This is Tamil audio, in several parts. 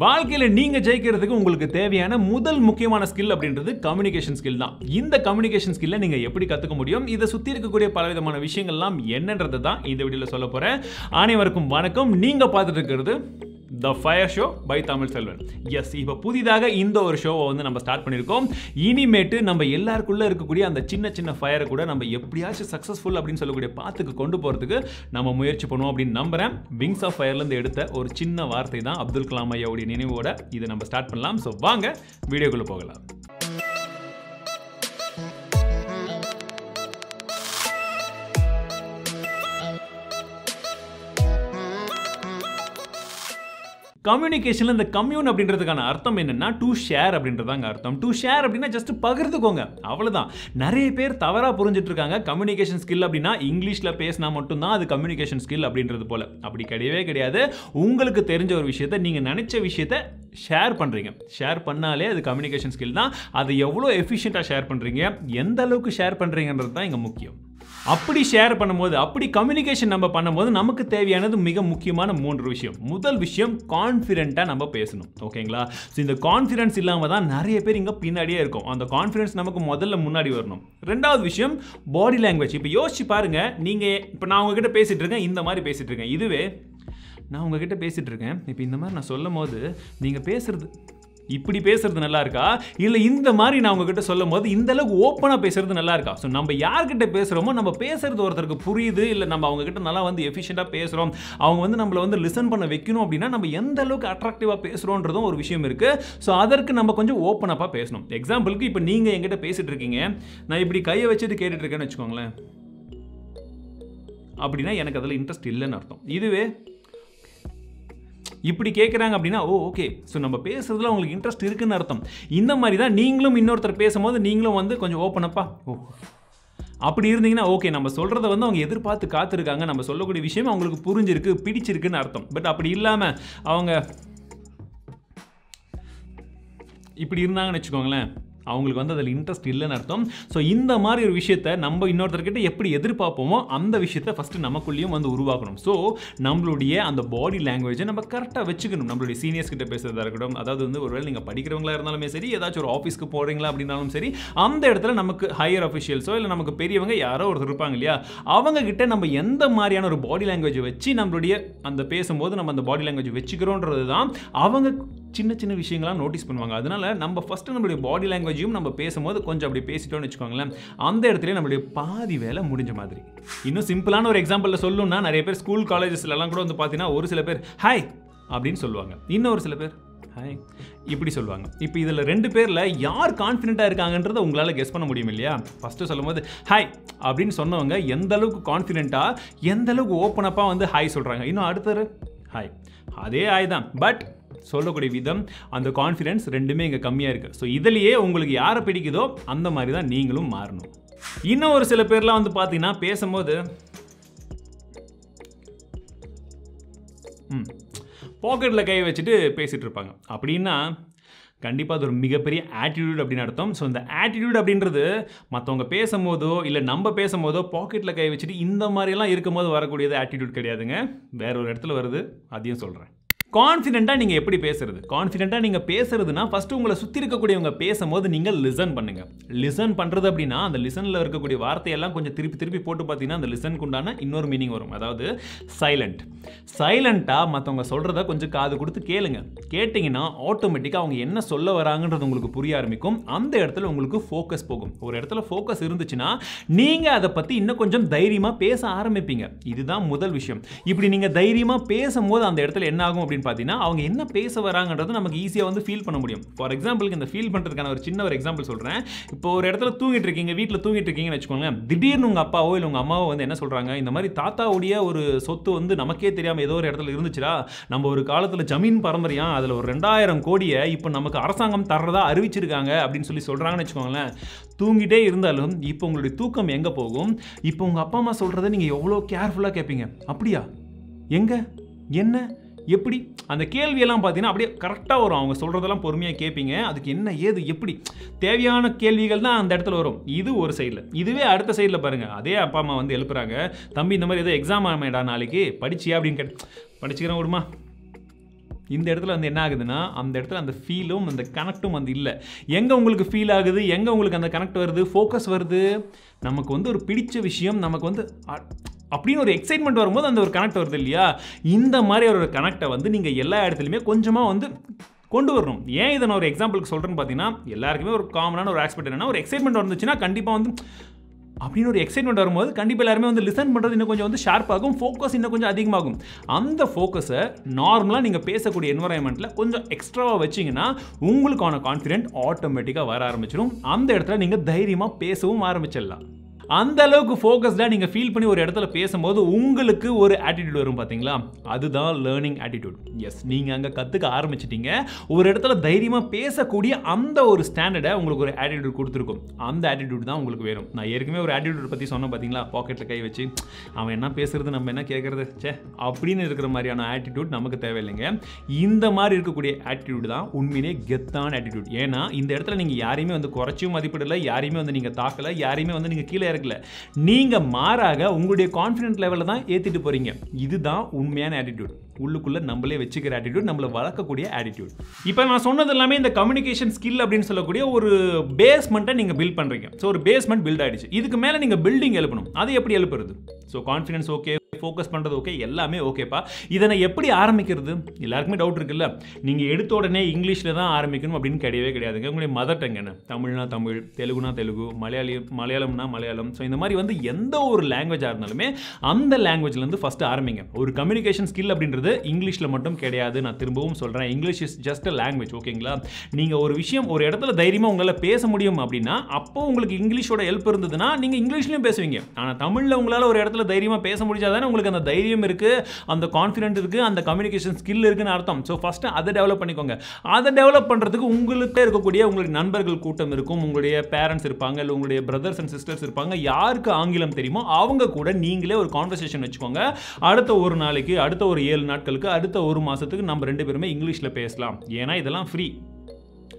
வாழ்க்கையில் நீங்கள் ஜெயிக்கிறதுக்கு உங்களுக்கு தேவையான முதல் முக்கியமான ஸ்கில் அப்படின்றது கம்யூனிகேஷன் ஸ்கில் தான் இந்த கம்யூனிகேஷன் ஸ்கில்லை நீங்கள் எப்படி கற்றுக்க முடியும் இதை சுற்றி இருக்கக்கூடிய பலவிதமான விஷயங்கள்லாம் என்னன்றது தான் இந்த வீடியோவில் சொல்ல போகிறேன் அனைவருக்கும் வணக்கம் நீங்கள் பார்த்துட்டு இருக்கிறது the fire show by Tamil Selvan S இப்போ புதிதாக இந்த ஒரு ஷோவை வந்து நம்ம ஸ்டார்ட் பண்ணியிருக்கோம் இனிமேட்டு நம்ம எல்லாருக்குள்ளே இருக்கக்கூடிய அந்த சின்ன சின்ன ஃபயரை கூட நம்ம எப்படியாச்சும் சக்ஸஸ்ஃபுல் அப்படின்னு சொல்லக்கூடிய பாத்துக்கு கொண்டு போகிறதுக்கு நம்ம முயற்சி பண்ணுவோம் அப்படின்னு நம்புகிறேன் விங்ஸ் ஆஃப் ஃபயர்லேருந்து எடுத்த ஒரு சின்ன வார்த்தை தான் அப்துல் கலாம் ஐயாவுடைய நினைவோட இதை நம்ம ஸ்டார்ட் பண்ணலாம் ஸோ வாங்க வீடியோக்குள்ளே போகலாம் கம்யூனிகேஷனில் இந்த கம்யூன் அப்படின்றதுக்கான அர்த்தம் என்னென்னா டூ ஷேர் அப்படின்றதாங்க அர்த்தம் டூ ஷேர் அப்படின்னா ஜஸ்ட் பகிர்ந்துக்கோங்க அவ்வளோதான் நிறைய பேர் தவறாக புரிஞ்சிட்ருக்காங்க இருக்காங்க கம்யூனிகேஷன் ஸ்கில் அப்படின்னா இங்கிலீஷில் பேசினா மட்டும்தான் அது கம்யூனிகேஷன் ஸ்கில் அப்படின்றது போல் அப்படி கிடையவே கிடையாது உங்களுக்கு தெரிஞ்ச ஒரு விஷயத்த நீங்கள் நினச்ச விஷயத்த ஷேர் பண்ணுறீங்க ஷேர் பண்ணாலே அது கம்யூனிகேஷன் ஸ்கில் தான் அதை எவ்வளோ எஃபிஷியண்ட்டாக ஷேர் பண்ணுறீங்க எந்த அளவுக்கு ஷேர் பண்ணுறீங்கன்றது தான் இங்கே முக்கியம் அப்படி ஷேர் பண்ணும்போது அப்படி கம்யூனிகேஷன் நம்ம பண்ணும்போது நமக்கு தேவையானது மிக முக்கியமான மூன்று விஷயம் முதல் விஷயம் கான்ஃபிடென்ட்டாக நம்ம பேசணும் ஓகேங்களா ஸோ இந்த கான்ஃபிடென்ஸ் இல்லாமல் தான் நிறைய பேர் இங்கே பின்னாடியே இருக்கும் அந்த கான்ஃபிடென்ஸ் நமக்கு முதல்ல முன்னாடி வரணும் ரெண்டாவது விஷயம் பாடி லாங்குவேஜ் இப்போ யோசிச்சு பாருங்கள் நீங்கள் இப்போ நான் உங்ககிட்ட பேசிகிட்டு இருக்கேன் இந்த மாதிரி பேசிகிட்டு இருக்கேன் இதுவே நான் உங்ககிட்ட பேசிகிட்டு இருக்கேன் இப்போ இந்த மாதிரி நான் சொல்லும் போது நீங்கள் பேசுகிறது இப்படி பேசுறது நல்லா இருக்கா இல்லை இந்த மாதிரி நான் உங்ககிட்ட சொல்லும் போது இந்த அளவுக்கு ஓப்பனாக பேசுறது நல்லா இருக்கா ஸோ நம்ம யார்கிட்ட பேசுகிறோமோ நம்ம பேசுறது ஒருத்தருக்கு புரியுது இல்லை நம்ம அவங்க கிட்ட நல்லா வந்து எஃபிஷியண்டாக பேசுகிறோம் அவங்க வந்து நம்மளை வந்து லிசன் பண்ண வைக்கணும் அப்படின்னா நம்ம எந்த அளவுக்கு அட்ராக்டிவா பேசுகிறோன்றதும் ஒரு விஷயம் இருக்குது ஸோ அதற்கு நம்ம கொஞ்சம் ஓப்பன் அப்பா பேசணும் எக்ஸாம்பிளுக்கு இப்போ நீங்கள் எங்கிட்ட பேசிகிட்டு இருக்கீங்க நான் இப்படி கையை வச்சுட்டு இருக்கேன்னு வச்சுக்கோங்களேன் அப்படின்னா எனக்கு அதில் இன்ட்ரெஸ்ட் இல்லைன்னு அர்த்தம் இதுவே இப்படி கேட்குறாங்க அப்படின்னா ஓ ஓகே ஸோ நம்ம பேசுகிறதுல அவங்களுக்கு இன்ட்ரெஸ்ட் இருக்குன்னு அர்த்தம் இந்த மாதிரி தான் நீங்களும் இன்னொருத்தர் பேசும்போது நீங்களும் வந்து கொஞ்சம் ஓப்பன் அப்பா ஓ அப்படி இருந்தீங்கன்னா ஓகே நம்ம சொல்கிறத வந்து அவங்க எதிர்பார்த்து காத்திருக்காங்க நம்ம சொல்லக்கூடிய விஷயம் அவங்களுக்கு புரிஞ்சிருக்கு பிடிச்சிருக்குன்னு அர்த்தம் பட் அப்படி இல்லாமல் அவங்க இப்படி இருந்தாங்கன்னு வச்சுக்கோங்களேன் அவங்களுக்கு வந்து அதில் இன்ட்ரெஸ்ட் இல்லைன்னு அர்த்தம் ஸோ இந்த மாதிரி ஒரு விஷயத்த நம்ம இன்னொருத்தர்கிட்ட எப்படி எதிர்பார்ப்போமோ அந்த விஷயத்த ஃபஸ்ட்டு நமக்குள்ளேயும் வந்து உருவாக்கணும் ஸோ நம்மளுடைய அந்த பாடி லாங்குவேஜை நம்ம கரெக்டாக வச்சுக்கணும் நம்மளுடைய சீனியர்ஸ் கிட்ட பேசுறதா இருக்கட்டும் அதாவது வந்து ஒருவேளை நீங்கள் படிக்கிறவங்களா இருந்தாலுமே சரி ஏதாச்சும் ஒரு ஆஃபீஸ்க்கு போகிறீங்களா அப்படின்னாலும் சரி அந்த இடத்துல நமக்கு ஹையர் அஃபிஷியல்ஸோ இல்லை நமக்கு பெரியவங்க யாரோ ஒருத்தர் இருப்பாங்க இல்லையா அவங்க கிட்ட நம்ம எந்த மாதிரியான ஒரு பாடி லாங்குவேஜை வச்சு நம்மளுடைய அந்த பேசும்போது நம்ம அந்த பாடி லாங்குவேஜ் வச்சுக்கிறோன்றது தான் அவங்க சின்ன சின்ன விஷயங்கள்லாம் நோட்டீஸ் பண்ணுவாங்க அதனால் நம்ம ஃபஸ்ட்டு நம்மளுடைய பாடி லாங்குவேஜையும் நம்ம பேசும்போது கொஞ்சம் அப்படி பேசிட்டோம்னு வச்சுக்கோங்களேன் அந்த இடத்துல நம்மளுடைய பாதி வேலை முடிஞ்ச மாதிரி இன்னும் சிம்பிளான ஒரு எக்ஸாம்பிளில் சொல்லணும்னா நிறைய பேர் ஸ்கூல் காலேஜஸ்லலாம் கூட வந்து பார்த்தீங்கன்னா ஒரு சில பேர் ஹாய் அப்படின்னு சொல்லுவாங்க இன்னும் ஒரு சில பேர் ஹாய் இப்படி சொல்லுவாங்க இப்போ இதில் ரெண்டு பேரில் யார் கான்ஃபிடென்ட்டாக இருக்காங்கன்றத உங்களால் கெஸ் பண்ண முடியும் இல்லையா ஃபஸ்ட்டு சொல்லும் போது ஹாய் அப்படின்னு சொன்னவங்க எந்த அளவுக்கு கான்ஃபிடென்ட்டாக எந்த அளவுக்கு ஓப்பனப்பாக வந்து ஹாய் சொல்கிறாங்க இன்னும் அடுத்தது ஹாய் அதே ஹாய் தான் பட் சொல்லக்கூடிய விதம் அந்த கான்ஃபிடென்ஸ் ரெண்டுமே இங்கே கம்மியாக இருக்குது ஸோ இதுலேயே உங்களுக்கு யாரை பிடிக்குதோ அந்த மாதிரி தான் நீங்களும் மாறணும் இன்னும் ஒரு சில பேர்லாம் வந்து பார்த்தீங்கன்னா பேசும்போது பாக்கெட்டில் கை வச்சுட்டு பேசிகிட்டு இருப்பாங்க அப்படின்னா கண்டிப்பாக அது ஒரு மிகப்பெரிய ஆட்டிடியூட் அப்படின்னு அர்த்தம் ஸோ இந்த ஆட்டிடியூட் அப்படின்றது மற்றவங்க பேசும்போதோ இல்லை நம்ம பேசும்போதோ பாக்கெட்டில் கை வச்சுட்டு இந்த மாதிரிலாம் இருக்கும்போது வரக்கூடியது ஆட்டிடியூட் கிடையாதுங்க வேற ஒரு இடத்துல வருது அதையும் சொல்கிறேன் கான்ஃபிடென்ட்டாக நீங்கள் எப்படி பேசுறது கான்ஃபிடென்ட்டாக நீங்கள் பேசுறதுனா ஃபஸ்ட்டு உங்களை சுற்றி இருக்கக்கூடியவங்க பேசும்போது நீங்கள் லிசன் பண்ணுங்கள் லிசன் பண்ணுறது அப்படின்னா அந்த லிசனில் இருக்கக்கூடிய வார்த்தையெல்லாம் கொஞ்சம் திருப்பி திருப்பி போட்டு பார்த்தீங்கன்னா அந்த லிசனுக்கு உண்டான இன்னொரு மீனிங் வரும் அதாவது சைலண்ட் சைலண்ட்டாக மற்றவங்க சொல்கிறத கொஞ்சம் காது கொடுத்து கேளுங்க கேட்டிங்கன்னா ஆட்டோமேட்டிக்காக அவங்க என்ன சொல்ல வராங்கன்றது உங்களுக்கு புரிய ஆரம்பிக்கும் அந்த இடத்துல உங்களுக்கு ஃபோக்கஸ் போகும் ஒரு இடத்துல ஃபோக்கஸ் இருந்துச்சுன்னா நீங்கள் அதை பற்றி இன்னும் கொஞ்சம் தைரியமாக பேச ஆரம்பிப்பீங்க இதுதான் முதல் விஷயம் இப்படி நீங்கள் தைரியமாக பேசும்போது அந்த இடத்துல என்ன ஆகும் அப்படின்னு அப்படின்னு பார்த்தீங்கன்னா அவங்க என்ன பேச வராங்கன்றது நமக்கு ஈஸியாக வந்து ஃபீல் பண்ண முடியும் ஃபார் எக்ஸாம்பிளுக்கு இந்த ஃபீல் பண்ணுறதுக்கான ஒரு சின்ன ஒரு எக்ஸாம்பிள் சொல்கிறேன் இப்போ ஒரு இடத்துல தூங்கிட்டு இருக்கீங்க வீட்டில் தூங்கிட்டு இருக்கீங்கன்னு வச்சுக்கோங்களேன் திடீர்னு உங்கள் அப்பாவோ இல்லை உங்கள் அம்மாவோ வந்து என்ன சொல்கிறாங்க இந்த மாதிரி தாத்தாவுடைய ஒரு சொத்து வந்து நமக்கே தெரியாமல் ஏதோ ஒரு இடத்துல இருந்துச்சுடா நம்ம ஒரு காலத்தில் ஜமீன் பரம்பரையா அதில் ஒரு ரெண்டாயிரம் கோடியை இப்போ நமக்கு அரசாங்கம் தர்றதா அறிவிச்சிருக்காங்க அப்படின்னு சொல்லி சொல்கிறாங்கன்னு வச்சுக்கோங்களேன் தூங்கிட்டே இருந்தாலும் இப்போ உங்களுடைய தூக்கம் எங்கே போகும் இப்போ உங்கள் அப்பா அம்மா சொல்கிறத நீங்கள் எவ்வளோ கேர்ஃபுல்லாக கேட்பீங்க அப்படியா எங்கே என்ன எப்படி அந்த கேள்வியெல்லாம் பார்த்தீங்கன்னா அப்படியே கரெக்டாக வரும் அவங்க சொல்கிறதெல்லாம் பொறுமையாக கேட்பீங்க அதுக்கு என்ன ஏது எப்படி தேவையான கேள்விகள் தான் அந்த இடத்துல வரும் இது ஒரு சைடில் இதுவே அடுத்த சைடில் பாருங்கள் அதே அப்பா அம்மா வந்து எழுப்புறாங்க தம்பி இந்த மாதிரி ஏதோ எக்ஸாம் ஆமாடா நாளைக்கு படிச்சியா அப்படின்னு கேட் படிச்சுக்கிறேன் விடுமா இந்த இடத்துல வந்து என்ன ஆகுதுன்னா அந்த இடத்துல அந்த ஃபீலும் அந்த கனெக்டும் வந்து இல்லை எங்கே உங்களுக்கு ஃபீல் ஆகுது எங்கே உங்களுக்கு அந்த கனெக்ட் வருது ஃபோக்கஸ் வருது நமக்கு வந்து ஒரு பிடிச்ச விஷயம் நமக்கு வந்து அப்படின்னு ஒரு எக்ஸைட்மெண்ட் வரும்போது அந்த ஒரு கனெக்ட் வருது இல்லையா இந்த மாதிரி ஒரு கனெக்டை வந்து நீங்கள் எல்லா இடத்துலையுமே கொஞ்சமாக வந்து கொண்டு வரணும் ஏன் இதை நான் ஒரு எக்ஸாம்பிளுக்கு சொல்கிறேன்னு பார்த்தீங்கன்னா எல்லாருக்குமே ஒரு காமனான ஒரு ஆக்ஸ்பெக்ட் என்னன்னா ஒரு எக்ஸைட்மெண்ட் வந்துச்சுன்னா கண்டிப்பாக வந்து அப்படின்னு ஒரு எக்ஸைட்மெண்ட் வரும்போது கண்டிப்பாக எல்லாருமே வந்து லிசன் பண்ணுறது இன்னும் கொஞ்சம் வந்து ஷார்ப்பாகும் ஃபோக்கஸ் இன்னும் கொஞ்சம் அதிகமாகும் அந்த ஃபோக்கஸை நார்மலாக நீங்கள் பேசக்கூடிய என்வரான்மெண்ட்டில் கொஞ்சம் எக்ஸ்ட்ராவாக வச்சிங்கன்னா உங்களுக்கான கான்ஃபிடென்ட் ஆட்டோமேட்டிக்காக வர ஆரம்பிச்சிடும் அந்த இடத்துல நீங்கள் தைரியமாக பேசவும் ஆரம்பிச்சிடலாம் அந்த அளவுக்கு ஃபோக்கஸ்டாக நீங்கள் ஃபீல் பண்ணி ஒரு இடத்துல பேசும்போது உங்களுக்கு ஒரு ஆட்டிடியூட் வரும் பார்த்தீங்களா அதுதான் லேர்னிங் ஆட்டிடியூட் எஸ் நீங்கள் அங்கே கற்றுக்க ஆரம்பிச்சிட்டிங்க ஒரு இடத்துல தைரியமாக பேசக்கூடிய அந்த ஒரு ஸ்டாண்டர்டை உங்களுக்கு ஒரு ஆட்டிடியூட் கொடுத்துருக்கும் அந்த ஆட்டிடியூட் தான் உங்களுக்கு வேணும் நான் ஏற்கனவே ஒரு ஆட்டிடியூட் பற்றி சொன்னேன் பார்த்தீங்களா பாக்கெட்டில் கை வச்சு அவன் என்ன பேசுறது நம்ம என்ன கேட்குறது சே அப்படின்னு இருக்கிற மாதிரியான ஆட்டிடியூட் நமக்கு தேவையில்லைங்க இந்த மாதிரி இருக்கக்கூடிய ஆட்டிடியூட் தான் உண்மையிலே கெத்தான ஆட்டிடியூட் ஏன்னா இந்த இடத்துல நீங்கள் யாரையுமே வந்து குறைச்சியும் மதிப்பிடலை யாரையுமே வந்து நீங்கள் தாக்கலை யாரையுமே வந்து நீங்கள் கீழே ஈஸியாக இருக்குல்ல நீங்கள் மாறாக உங்களுடைய கான்ஃபிடென்ட் லெவலில் தான் ஏற்றிட்டு போகிறீங்க இதுதான் உண்மையான ஆட்டிடியூட் உள்ளுக்குள்ளே நம்மளே வச்சுக்கிற ஆட்டிடியூட் நம்மளை வளர்க்கக்கூடிய ஆட்டிடியூட் இப்போ நான் சொன்னது எல்லாமே இந்த கம்யூனிகேஷன் ஸ்கில் அப்படின்னு சொல்லக்கூடிய ஒரு பேஸ்மெண்ட்டை நீங்கள் பில்ட் பண்ணுறீங்க ஸோ ஒரு பேஸ்மெண்ட் பில்ட் ஆகிடுச்சு இதுக்கு மேலே நீங்கள் பில்டிங் எழுப்பணும் அது எப்படி எழுப்புறது ஸோ கான்ஃபிடன்ஸ் ஓகே ஃபோக்கஸ் பண்ணுறது ஓகே எல்லாமே ஓகேப்பா இதனை எப்படி ஆரம்பிக்கிறது எல்லாருக்குமே டவுட் இருக்குல்ல நீங்கள் எடுத்த உடனே இங்கிலீஷில் தான் ஆரம்பிக்கணும் அப்படின்னு கிடையவே கிடையாதுங்க உங்களுடைய மதர் டங் என்ன தமிழ்னா தமிழ் தெலுங்குனா தெலுங்கு மலையாளி மலையாளம்னா மலையாளம் ஸோ இந்த மாதிரி வந்து எந்த ஒரு லாங்குவேஜாக இருந்தாலுமே அந்த லாங்குவேஜ்லேருந்து ஃபஸ்ட்டு ஆரம்பிங்க ஒரு கம்யூனிகேஷன் ஸ்கில் அப்படின்றது இங்கிலீஷில் மட்டும் கிடையாது நான் திரும்பவும் சொல்கிறேன் English is just a language ஓகேங்களா நீங்கள் ஒரு விஷயம் ஒரு இடத்துல தைரியமாக உங்களால் பேச முடியும் அப்படின்னா அப்போ உங்களுக்கு இங்கிலீஷோட ஹெல்ப் இருந்ததுன்னா நீங்கள் இங்கிலீஷ்லேயும் பேசுவீங்க ஆனால் தமிழில் உங்களால் ஒரு இடத்துல தைரியமாக பேச முடிஞ்சாதான் தானே உங்களுக்கு அந்த தைரியம் இருக்குது அந்த கான்ஃபிடென்ட் இருக்குது அந்த கம்யூனிகேஷன் ஸ்கில் இருக்குன்னு அர்த்தம் ஸோ ஃபஸ்ட்டு அதை டெவலப் பண்ணிக்கோங்க அதை டெவலப் பண்ணுறதுக்கு உங்களுக்கு இருக்கக்கூடிய உங்களுடைய நண்பர்கள் கூட்டம் இருக்கும் உங்களுடைய பேரண்ட்ஸ் இருப்பாங்க இல்லை உங்களுடைய பிரதர்ஸ் அண்ட் சிஸ்டர்ஸ் இருப்பாங்க யாருக்கு ஆங்கிலம் தெரியுமோ அவங்க கூட நீங்களே ஒரு கான்வர்சேஷன் வச்சுக்கோங்க அடுத்த ஒரு நாளைக்கு அடுத்த ஒரு ஏழு நாட்களுக்கு அடுத்த ஒரு மாதத்துக்கு நம்ம ரெண்டு பேருமே இங்கிலீஷில் பேசலாம் ஏன்னா இதெல்லாம் ஃப்ரீ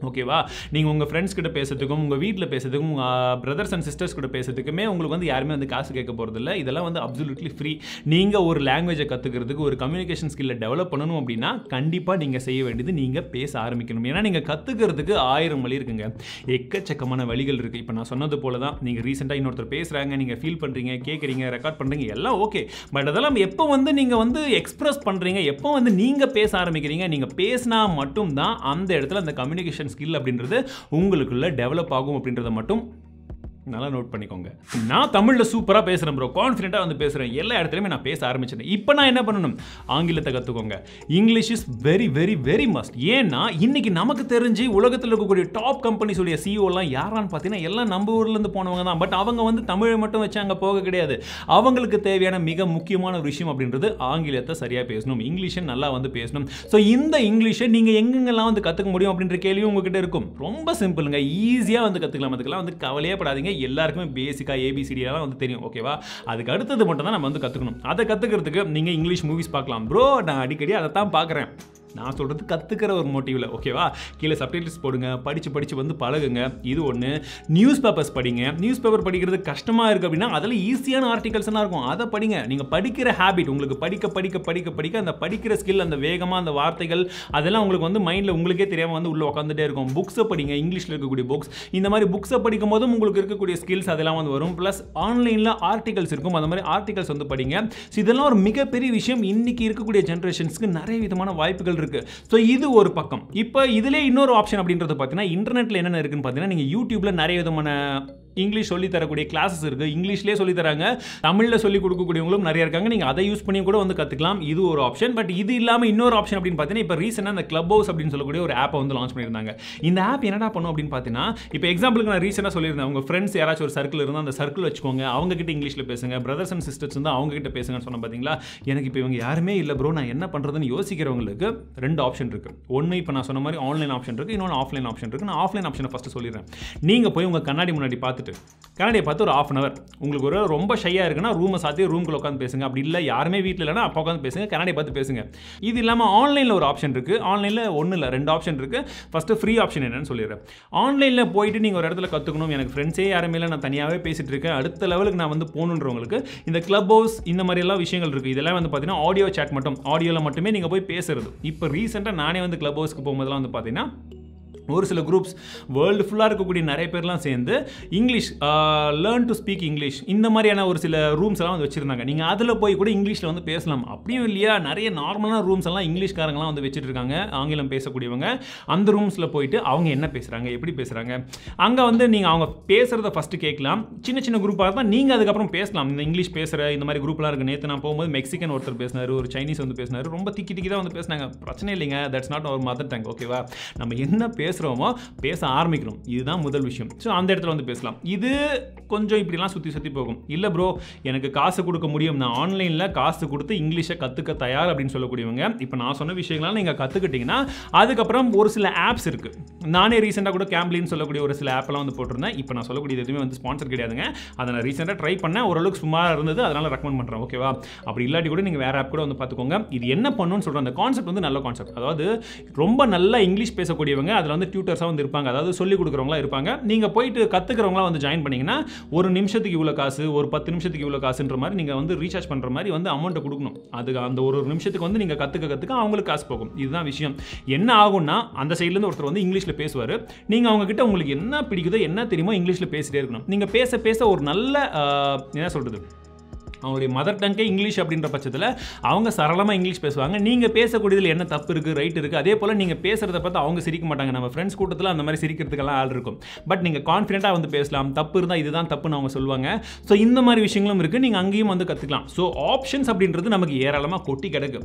ஓகேவா நீங்கள் உங்கள் ஃப்ரெண்ட்ஸ் கிட்ட பேசுறதுக்கும் உங்கள் வீட்டில் பேசுறதுக்கும் உங்கள் பிரதர்ஸ் அண்ட் சிஸ்டர்ஸ் கூட பேசுறதுக்குமே உங்களுக்கு வந்து யாருமே வந்து காசு கேட்க போகிறதில்ல இதெல்லாம் வந்து அப்சுலூட்லி ஃப்ரீ நீங்கள் ஒரு லாங்குவேஜை கற்றுக்கிறதுக்கு ஒரு கம்யூனிகேஷன் ஸ்கில்லை டெவலப் பண்ணணும் அப்படின்னா கண்டிப்பாக நீங்கள் செய்ய வேண்டியது நீங்கள் பேச ஆரம்பிக்கணும் ஏன்னா நீங்கள் கற்றுக்கிறதுக்கு ஆயிரம் வழி இருக்குங்க எக்கச்சக்கமான வழிகள் இருக்குது இப்போ நான் சொன்னது போல தான் நீங்கள் ரீசெண்டாக இன்னொருத்தர் பேசுகிறாங்க நீங்கள் ஃபீல் பண்ணுறீங்க கேட்குறீங்க ரெக்கார்ட் பண்ணுறீங்க எல்லாம் ஓகே பட் அதெல்லாம் எப்போ வந்து நீங்கள் வந்து எக்ஸ்ப்ரெஸ் பண்ணுறீங்க எப்போ வந்து நீங்கள் பேச ஆரம்பிக்கிறீங்க நீங்கள் பேசினா மட்டும்தான் அந்த இடத்துல அந்த கம்யூனிகேஷன் ஸ்கில் அப்படின்றது உங்களுக்குள்ள டெவலப் ஆகும் அப்படின்றத மட்டும் நல்லா நோட் பண்ணிக்கோங்க நான் தமிழில் சூப்பராக பேசுகிறேன் ப்ரோ கான்ஃபிடென்ட்டாக வந்து பேசுகிறேன் எல்லா இடத்துலையுமே நான் பேச ஆரம்பிச்சிட்டேன் இப்போ நான் என்ன பண்ணணும் ஆங்கிலத்தை கற்றுக்கோங்க English is very very very must ஏன்னா இன்றைக்கி நமக்கு தெரிஞ்சு உலகத்தில் இருக்கக்கூடிய டாப் கம்பெனிஸுடைய சிஓலாம் யாரான்னு பார்த்தீங்கன்னா எல்லாம் நம்ம ஊர்லேருந்து போனவங்க தான் பட் அவங்க வந்து தமிழை மட்டும் வச்சு அங்கே போக கிடையாது அவங்களுக்கு தேவையான மிக முக்கியமான ஒரு விஷயம் அப்படின்றது ஆங்கிலத்தை சரியாக பேசணும் இங்கிலீஷை நல்லா வந்து பேசணும் ஸோ இந்த இங்கிலீஷை நீங்கள் எங்கெங்கெல்லாம் வந்து கற்றுக்க முடியும் அப்படின்ற கேள்வியும் உங்ககிட்ட இருக்கும் ரொம்ப சிம்பிளுங்க ஈஸியாக வந்து கற்றுக்கலாம் அதுக்கெல்லாம் வந்து கவலையே படாதீங்க எல்லாருக்குமே பேசிக்காக ஏபிசிடியெல்லாம் வந்து தெரியும் ஓகேவா அதுக்கு அடுத்தது மட்டும் தான் நம்ம வந்து கற்றுக்கணும் அதை கற்றுக்கிறதுக்கு நீங்கள் இங்கிலீஷ் மூவிஸ் பார்க்கலாம் ப்ரோ நான் அடிக்கடி அதை தான் பார்க்குறேன் நான் சொல்கிறது கற்றுக்கிற ஒரு மோட்டிவில் ஓகேவா கீழே சப்டைட்டில்ஸ் போடுங்க படித்து படித்து வந்து பழகுங்க இது ஒன்று நியூஸ் பேப்பர்ஸ் படிங்க நியூஸ் பேப்பர் படிக்கிறது கஷ்டமாக இருக்குது அப்படின்னா அதில் ஈஸியான எல்லாம் இருக்கும் அதை படிங்க நீங்கள் படிக்கிற ஹேபிட் உங்களுக்கு படிக்க படிக்க படிக்க படிக்க அந்த படிக்கிற ஸ்கில் அந்த வேகமாக அந்த வார்த்தைகள் அதெல்லாம் உங்களுக்கு வந்து மைண்டில் உங்களுக்கே தெரியாமல் வந்து உள்ளே உட்காந்துட்டே இருக்கும் புக்ஸை படிங்க இங்கிலீஷில் இருக்கக்கூடிய புக்ஸ் இந்த மாதிரி புக்ஸை படிக்கும் போதும் உங்களுக்கு இருக்கக்கூடிய ஸ்கில்ஸ் அதெல்லாம் வந்து வரும் ப்ளஸ் ஆன்லைனில் ஆர்டிகல்ஸ் இருக்கும் அந்த மாதிரி ஆர்டிகல்ஸ் வந்து படிங்க ஸோ இதெல்லாம் ஒரு மிகப்பெரிய விஷயம் இன்றைக்கி இருக்கக்கூடிய ஜென்ரேஷன்ஸ்க்கு நிறைய விதமான வாய்ப்புகள் இருக்கு ஸோ இது ஒரு பக்கம் இப்போ இதுல இன்னொரு ஆப்ஷன் அப்படின்றது பார்த்தீங்கன்னா இன்டர்நெட்டில் என்னென்ன இருக்குன்னு பார்த்தீங்கன்னா நீங்கள் யூடியூப்ல நிறைய விதமான இங்கிலீஷ் சொல்லி தரக்கூடிய கிளாஸஸ் இருக்குது இங்கிலீஷ்லேயே சொல்லி தராங்க தமிழில் சொல்லி கொடுக்கக்கூடியவங்களும் நிறைய இருக்காங்க நீங்கள் அதை யூஸ் பண்ணி கூட வந்து கற்றுக்கலாம் இது ஒரு ஆப்ஷன் பட் இது இல்லாமல் இன்னொரு ஆப்ஷன் அப்படின்னு பார்த்தீங்கன்னா இப்போ ரீசெண்டாக அந்த கிளப் ஹவுஸ் அப்படின்னு சொல்லக்கூடிய ஒரு ஆப்பை வந்து லான்ச் பண்ணியிருந்தாங்க இந்த ஆப் என்னடா பண்ணும் அப்படின்னு பார்த்தீங்கன்னா இப்போ எக்ஸாம்பிளுக்கு நான் ரீசெண்டாக சொல்லியிருந்தேன் உங்கள் ஃப்ரெண்ட்ஸ் யாராச்சும் ஒரு சர்க்கிள் இருந்தால் அந்த சர்க்கிள் வச்சுக்கோங்க கிட்ட இங்கிலீஷில் பேசுங்க பிரதர்ஸ் அண்ட் சிஸ்டர்ஸ் வந்து கிட்ட பேசுங்கன்னு சொன்ன பார்த்தீங்களா எனக்கு இப்போ இவங்க யாருமே இல்லை ப்ரோ நான் என்ன பண்ணுறதுன்னு யோசிக்கிறவங்களுக்கு ரெண்டு ஆப்ஷன் இருக்குது ஒன்று இப்போ நான் சொன்ன மாதிரி ஆன்லைன் ஆப்ஷன் இருக்குது இன்னொன்று ஆஃப்லைன் ஆப்ஷன் இருக்குது நான் ஆஃப்லைன் ஆப்ஷனை ஃபஸ்ட்டு சொல்லிடுறேன் நீங்கள் போய் உங்கள் கண்ணாடி முன்னாடி பார்த்துட்டு கனடியை பார்த்து ஒரு ஆஃப் அன் அவர் உங்களுக்கு ஒரு ரொம்ப ஷையாக இருக்குன்னா ரூமை சாத்தி ரூம்குள்ள உட்காந்து பேசுங்க அப்படி இல்லை யாருமே வீட்டில் இல்லைனா அப்போ உட்காந்து பேசுங்க கண்ணாடியை பார்த்து பேசுங்க இது இல்லாமல் ஆன்லைனில் ஒரு ஆப்ஷன் இருக்குது ஆன்லைனில் ஒன்றும் இல்லை ரெண்டு ஆப்ஷன் இருக்குது ஃபஸ்ட்டு ஃப்ரீ ஆப்ஷன் என்னன்னு சொல்லிடுறேன் ஆன்லைனில் போயிட்டு நீங்கள் ஒரு இடத்துல கற்றுக்கணும் எனக்கு ஃப்ரெண்ட்ஸே யாருமே இல்லை நான் தனியாகவே பேசிகிட்டு இருக்கேன் அடுத்த லெவலுக்கு நான் வந்து போகணுன்றவங்களுக்கு இந்த கிளப் ஹவுஸ் இந்த மாதிரியெல்லாம் விஷயங்கள் இருக்குது இதெல்லாம் வந்து பார்த்தீங்கன்னா ஆடியோ சேட் மட்டும் ஆடியோவில் மட்டுமே நீங்கள் போய் பேசுறது இப்போ ரீசெண்டாக நானே வந்து கிளப் ஹவுஸ்க்கு போகும்போதெல்லாம் வந்து பார்த்தீங்கன்னா ஒரு சில குரூப்ஸ் வேர்ல்டு ஃபுல்லாக இருக்கக்கூடிய நிறைய பேர்லாம் சேர்ந்து English learn to speak English இந்த மாதிரியான ஒரு சில ரூம்ஸ் எல்லாம் வந்து வச்சுருந்தாங்க நீங்கள் அதில் போய் கூட இங்கிலீஷில் வந்து பேசலாம் அப்படியும் இல்லையா நிறைய நார்மலான ரூம்ஸ் எல்லாம் இங்கிலீஷ்காரங்களாம் வந்து வச்சுட்டு இருக்காங்க ஆங்கிலம் பேசக்கூடியவங்க அந்த ரூம்ஸில் போயிட்டு அவங்க என்ன பேசுகிறாங்க எப்படி பேசுகிறாங்க அங்கே வந்து நீங்கள் அவங்க பேசுகிறத ஃபஸ்ட்டு கேட்கலாம் சின்ன சின்ன குரூப்பாக இருந்தால் நீங்கள் அதுக்கப்புறம் பேசலாம் இந்த இங்கிலீஷ் பேசுகிற இந்த மாதிரி குரூப்லாம் இருக்குது நேற்று நான் போகும்போது மெக்சிகன் ஒருத்தர் பேசினார் ஒரு சைனீஸ் வந்து பேசினார் ரொம்ப திக்கி திக்கி தான் வந்து பேசினாங்க பிரச்சனை இல்லைங்க that's not our mother tongue ஓகேவா நம்ம என்ன பேச பேசுகிறோமோ பேச ஆரம்பிக்கணும் இதுதான் முதல் விஷயம் ஸோ அந்த இடத்துல வந்து பேசலாம் இது கொஞ்சம் இப்படிலாம் சுற்றி சுற்றி போகும் இல்லை ப்ரோ எனக்கு காசு கொடுக்க முடியும் நான் ஆன்லைனில் காசு கொடுத்து இங்கிலீஷை கற்றுக்க தயார் அப்படின்னு சொல்லக்கூடியவங்க இப்போ நான் சொன்ன விஷயங்கள்லாம் நீங்கள் கற்றுக்கிட்டிங்கன்னா அதுக்கப்புறம் ஒரு சில ஆப்ஸ் இருக்குது நானே ரீசெண்டாக கூட கேம்பிளின்னு சொல்லக்கூடிய ஒரு சில ஆப்லாம் வந்து போட்டிருந்தேன் இப்போ நான் சொல்லக்கூடிய எதுவுமே வந்து ஸ்பான்சர் கிடையாதுங்க அதை நான் ரீசெண்டாக ட்ரை பண்ணேன் ஓரளவுக்கு சுமாராக இருந்தது அதனால் ரெக்கமெண்ட் பண்ணுறேன் ஓகேவா அப்படி இல்லாட்டி கூட நீங்கள் வேறு ஆப் கூட வந்து பார்த்துக்கோங்க இது என்ன பண்ணுன்னு சொல்கிற அந்த கான்செப்ட் வந்து நல்ல கான்செப்ட் அதாவது ரொம்ப நல்லா இங்கிலீஷ் பேசக்கூடியவங்க அதில் வந்து வந்து டியூட்டர்ஸாக வந்து இருப்பாங்க அதாவது சொல்லிக் கொடுக்குறவங்களா இருப்பாங்க நீங்கள் போயிட்டு கற்றுக்கிறவங்களாம் வந்து ஜாயின் பண்ணிங்கன்னா ஒரு நிமிஷத்துக்கு இவ்வளோ காசு ஒரு பத்து நிமிஷத்துக்கு இவ்வளோ காசுன்ற மாதிரி நீங்கள் வந்து ரீசார்ஜ் பண்ணுற மாதிரி வந்து அமௌண்ட்டை கொடுக்கணும் அதுக்கு அந்த ஒரு ஒரு நிமிஷத்துக்கு வந்து நீங்கள் கற்றுக்க கற்றுக்க அவங்களுக்கு காசு போகும் இதுதான் விஷயம் என்ன ஆகும்னா அந்த சைட்லேருந்து ஒருத்தர் வந்து இங்கிலீஷில் பேசுவார் நீங்கள் அவங்கக்கிட்ட உங்களுக்கு என்ன பிடிக்குதோ என்ன தெரியுமோ இங்கிலீஷில் பேசிகிட்டே இருக்கணும் நீங்கள் பேச பேச ஒரு நல்ல என்ன சொல்கிறது அவங்களுடைய மதர் டங்கே இங்கிலீஷ் அப்படின்ற பட்சத்தில் அவங்க சரளமாக இங்கிலீஷ் பேசுவாங்க நீங்கள் பேசக்கூடியதில் என்ன தப்பு இருக்குது ரைட் இருக்குது அதே போல் நீங்கள் பேசுகிறத பார்த்து அவங்க சிரிக்க மாட்டாங்க நம்ம ஃப்ரெண்ட்ஸ் கூட்டத்தில் அந்த மாதிரி சிரிக்கிறதுக்கெல்லாம் ஆள் இருக்கும் பட் நீங்கள் கான்ஃபிடென்ட்டாக வந்து பேசலாம் தப்பு இருந்தால் இதுதான் தப்புன்னு அவங்க சொல்லுவாங்க ஸோ இந்த மாதிரி விஷயங்களும் இருக்குது நீங்கள் அங்கேயும் வந்து கற்றுக்கலாம் ஸோ ஆப்ஷன்ஸ் அப்படின்றது நமக்கு ஏராளமாக கொட்டி கிடக்கு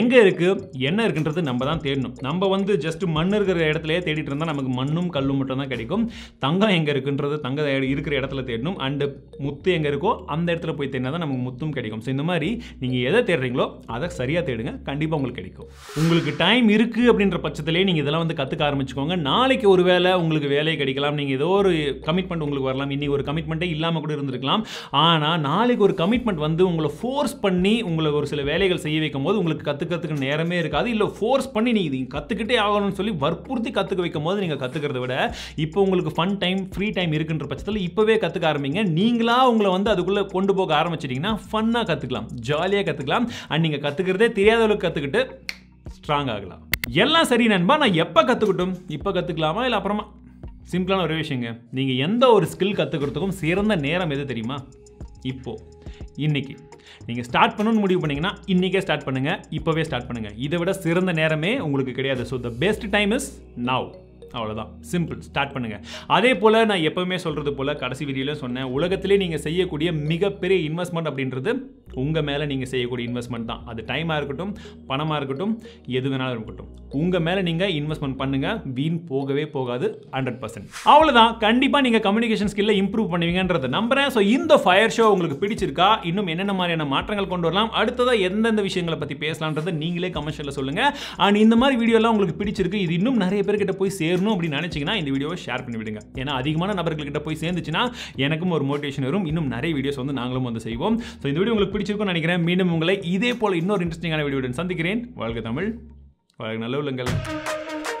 எங்கே இருக்குது என்ன இருக்குன்றது நம்ம தான் தேடணும் நம்ம வந்து ஜஸ்ட் மண் இருக்கிற இடத்துலையே தேடிட்டு இருந்தால் நமக்கு மண்ணும் கல்லும் மட்டும் தான் கிடைக்கும் தங்கம் எங்கே இருக்குன்றது தங்க இருக்கிற இடத்துல தேடணும் அண்டு முத்து எங்கே இருக்கோ அந்த இடத்துல போய் தேடினா தான் நமக்கு உங்களுக்கு முத்தும் கிடைக்கும் ஸோ இந்த மாதிரி நீங்கள் எதை தேடுறீங்களோ அதை சரியாக தேடுங்க கண்டிப்பாக உங்களுக்கு கிடைக்கும் உங்களுக்கு டைம் இருக்குது அப்படின்ற பட்சத்திலே நீங்கள் இதெல்லாம் வந்து கற்றுக்க ஆரம்பிச்சுக்கோங்க நாளைக்கு ஒரு வேலை உங்களுக்கு வேலையை கிடைக்கலாம் நீங்கள் ஏதோ ஒரு கமிட்மெண்ட் உங்களுக்கு வரலாம் இன்றைக்கி ஒரு கமிட்மெண்ட்டே இல்லாமல் கூட இருந்திருக்கலாம் ஆனால் நாளைக்கு ஒரு கமிட்மெண்ட் வந்து உங்களை ஃபோர்ஸ் பண்ணி உங்களை ஒரு சில வேலைகள் செய்ய வைக்கும் போது உங்களுக்கு கற்றுக்கிறதுக்கு நேரமே இருக்காது இல்லை ஃபோர்ஸ் பண்ணி நீங்கள் இது கற்றுக்கிட்டே ஆகணும்னு சொல்லி வற்புறுத்தி கற்றுக்க வைக்கும் போது நீங்கள் கற்றுக்கிறத விட இப்போ உங்களுக்கு ஃபன் டைம் ஃப்ரீ டைம் இருக்குன்ற பட்சத்தில் இப்போவே கற்றுக்க ஆரம்பிங்க நீங்களாக உங்களை வந்து அதுக்குள்ளே கொண்டு போக ஆரம்பிச்சிட்டிங்கன்னா பார்த்தீங்கன்னா ஃபன்னாக கற்றுக்கலாம் ஜாலியாக கற்றுக்கலாம் அண்ட் நீங்கள் கற்றுக்கிறதே தெரியாத அளவுக்கு கற்றுக்கிட்டு ஸ்ட்ராங் ஆகலாம் எல்லாம் சரி நண்பா நான் எப்போ கற்றுக்கட்டும் இப்போ கற்றுக்கலாமா இல்லை அப்புறமா சிம்பிளான ஒரு விஷயங்க நீங்கள் எந்த ஒரு ஸ்கில் கற்றுக்கிறதுக்கும் சிறந்த நேரம் எது தெரியுமா இப்போது இன்னைக்கு நீங்கள் ஸ்டார்ட் பண்ணணும்னு முடிவு பண்ணிங்கன்னா இன்றைக்கே ஸ்டார்ட் பண்ணுங்கள் இப்போவே ஸ்டார்ட் பண்ணுங்கள் இதை விட சிறந்த நேரமே உங்களுக்கு கிடையாது so the best time is now அவ்வளோதான் சிம்பிள் ஸ்டார்ட் பண்ணுங்கள் அதே போல் நான் எப்போவுமே சொல்கிறது போல் கடைசி வீடியோவில் சொன்னேன் உலகத்திலே நீங்கள் செய்யக்கூடிய மிகப்பெரிய இன்வெஸ்ட்மெண்ட் அப்படின்றது உங்கள் மேலே நீங்கள் செய்யக்கூடிய இன்வெஸ்ட்மெண்ட் தான் அது டைமாக இருக்கட்டும் பணமாக இருக்கட்டும் எது வேணாலும் இருக்கட்டும் உங்கள் மேலே நீங்கள் இன்வெஸ்ட்மெண்ட் பண்ணுங்கள் வீண் போகவே போகாது ஹண்ட்ரட் பர்சன்ட் அவ்வளோதான் கண்டிப்பாக நீங்கள் கம்யூனிகேஷன் ஸ்கில்ல இம்ப்ரூவ் பண்ணுவீங்கன்றது நம்புறேன் ஸோ இந்த ஃபயர் ஷோ உங்களுக்கு பிடிச்சிருக்கா இன்னும் என்னென்ன மாதிரியான மாற்றங்கள் கொண்டு வரலாம் அடுத்ததாக எந்தெந்த விஷயங்களை பற்றி பேசலான்றதை நீங்களே கமெண்ட்ஸில் சொல்லுங்கள் அண்ட் இந்த மாதிரி வீடியோலாம் உங்களுக்கு பிடிச்சிருக்கு இது இன்னும் நிறைய பேர்கிட்ட போய் சேரும் பிடிச்சிருக்கணும் அப்படின்னு நினச்சிங்கன்னா இந்த வீடியோவை ஷேர் பண்ணி விடுங்க ஏன்னா அதிகமான நபர்கள்கிட்ட போய் சேர்ந்துச்சுன்னா எனக்கும் ஒரு மோட்டிவேஷன் வரும் இன்னும் நிறைய வீடியோஸ் வந்து நாங்களும் வந்து செய்வோம் ஸோ இந்த வீடியோ உங்களுக்கு பிடிச்சிருக்கும்னு நினைக்கிறேன் மீண்டும் உங்களை இதே போல் இன்னொரு இன்ட்ரெஸ்டிங்கான வீடியோடு சந்திக்கிறேன் வாழ்க தமிழ் வாழ்க நல்ல உள்ளங்கள்